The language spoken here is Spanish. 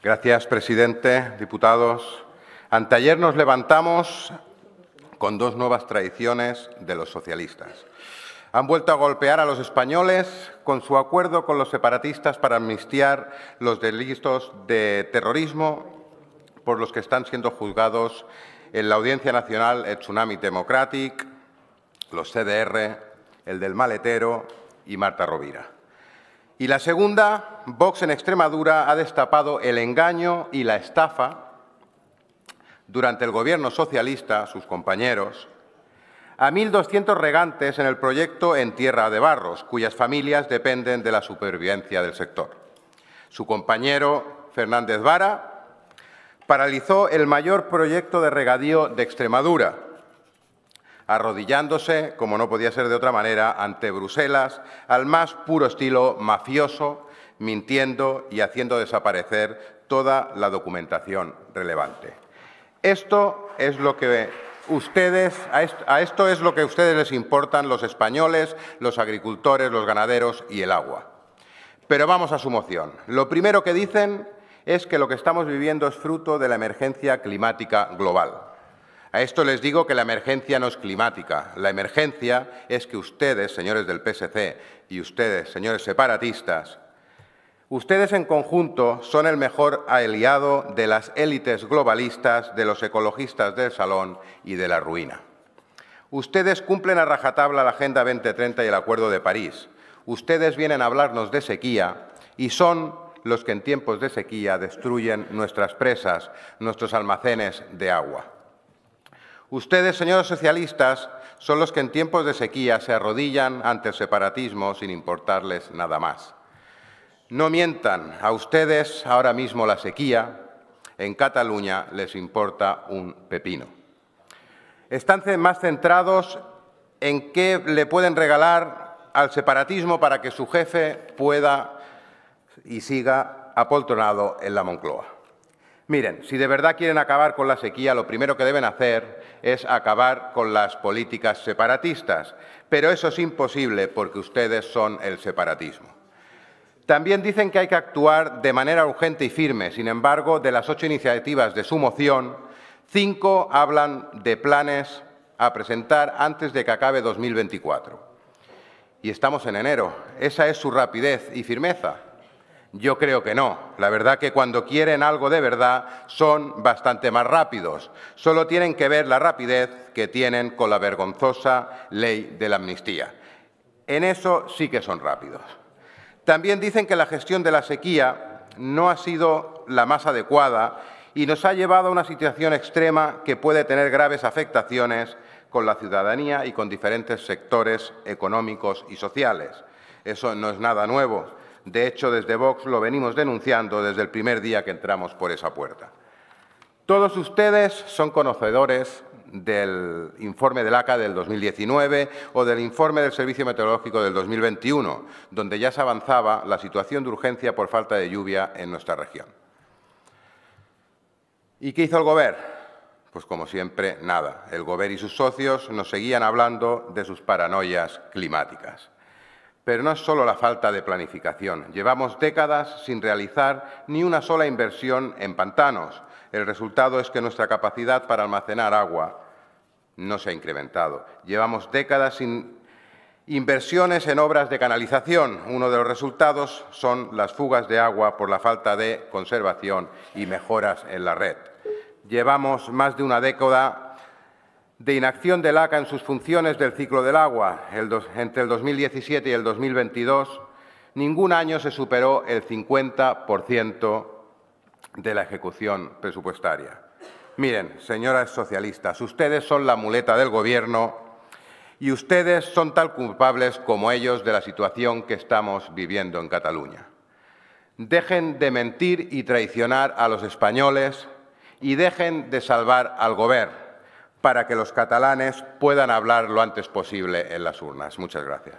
Gracias, presidente, diputados. Anteayer nos levantamos con dos nuevas tradiciones de los socialistas. Han vuelto a golpear a los españoles con su acuerdo con los separatistas para amnistiar los delitos de terrorismo por los que están siendo juzgados en la Audiencia Nacional el Tsunami Democratic, los CDR, el del maletero y Marta Rovira. Y la segunda, Vox en Extremadura ha destapado el engaño y la estafa durante el gobierno socialista, sus compañeros, a 1.200 regantes en el proyecto En Tierra de Barros, cuyas familias dependen de la supervivencia del sector. Su compañero, Fernández Vara, paralizó el mayor proyecto de regadío de Extremadura, arrodillándose, como no podía ser de otra manera, ante Bruselas, al más puro estilo mafioso, mintiendo y haciendo desaparecer toda la documentación relevante. Esto es lo que ustedes, a esto, es lo que a ustedes les importan los españoles, los agricultores, los ganaderos y el agua. Pero vamos a su moción. Lo primero que dicen es que lo que estamos viviendo es fruto de la emergencia climática global. A esto les digo que la emergencia no es climática. La emergencia es que ustedes, señores del PSC, y ustedes, señores separatistas, ustedes en conjunto son el mejor aliado de las élites globalistas, de los ecologistas del salón y de la ruina. Ustedes cumplen a rajatabla la Agenda 2030 y el Acuerdo de París. Ustedes vienen a hablarnos de sequía y son los que en tiempos de sequía destruyen nuestras presas, nuestros almacenes de agua. Ustedes, señores socialistas, son los que en tiempos de sequía se arrodillan ante el separatismo sin importarles nada más. No mientan, a ustedes ahora mismo la sequía en Cataluña les importa un pepino. Están más centrados en qué le pueden regalar al separatismo para que su jefe pueda y siga apoltronado en la Moncloa. Miren, si de verdad quieren acabar con la sequía, lo primero que deben hacer es acabar con las políticas separatistas. Pero eso es imposible porque ustedes son el separatismo. También dicen que hay que actuar de manera urgente y firme. Sin embargo, de las ocho iniciativas de su moción, cinco hablan de planes a presentar antes de que acabe 2024. Y estamos en enero. Esa es su rapidez y firmeza. Yo creo que no. La verdad que cuando quieren algo de verdad son bastante más rápidos. Solo tienen que ver la rapidez que tienen con la vergonzosa ley de la amnistía. En eso sí que son rápidos. También dicen que la gestión de la sequía no ha sido la más adecuada y nos ha llevado a una situación extrema que puede tener graves afectaciones con la ciudadanía y con diferentes sectores económicos y sociales. Eso no es nada nuevo. De hecho, desde Vox lo venimos denunciando desde el primer día que entramos por esa puerta. Todos ustedes son conocedores del informe del ACA del 2019 o del informe del Servicio Meteorológico del 2021, donde ya se avanzaba la situación de urgencia por falta de lluvia en nuestra región. ¿Y qué hizo el Gobierno? Pues como siempre, nada. El Gobierno y sus socios nos seguían hablando de sus paranoias climáticas. Pero no es solo la falta de planificación. Llevamos décadas sin realizar ni una sola inversión en pantanos. El resultado es que nuestra capacidad para almacenar agua no se ha incrementado. Llevamos décadas sin Inversiones en obras de canalización. Uno de los resultados son las fugas de agua por la falta de conservación y mejoras en la red. Llevamos más de una década de inacción del ACA en sus funciones del ciclo del agua entre el 2017 y el 2022, ningún año se superó el 50% de la ejecución presupuestaria. Miren, señoras socialistas, ustedes son la muleta del Gobierno y ustedes son tan culpables como ellos de la situación que estamos viviendo en Cataluña. Dejen de mentir y traicionar a los españoles y dejen de salvar al Gobierno para que los catalanes puedan hablar lo antes posible en las urnas. Muchas gracias.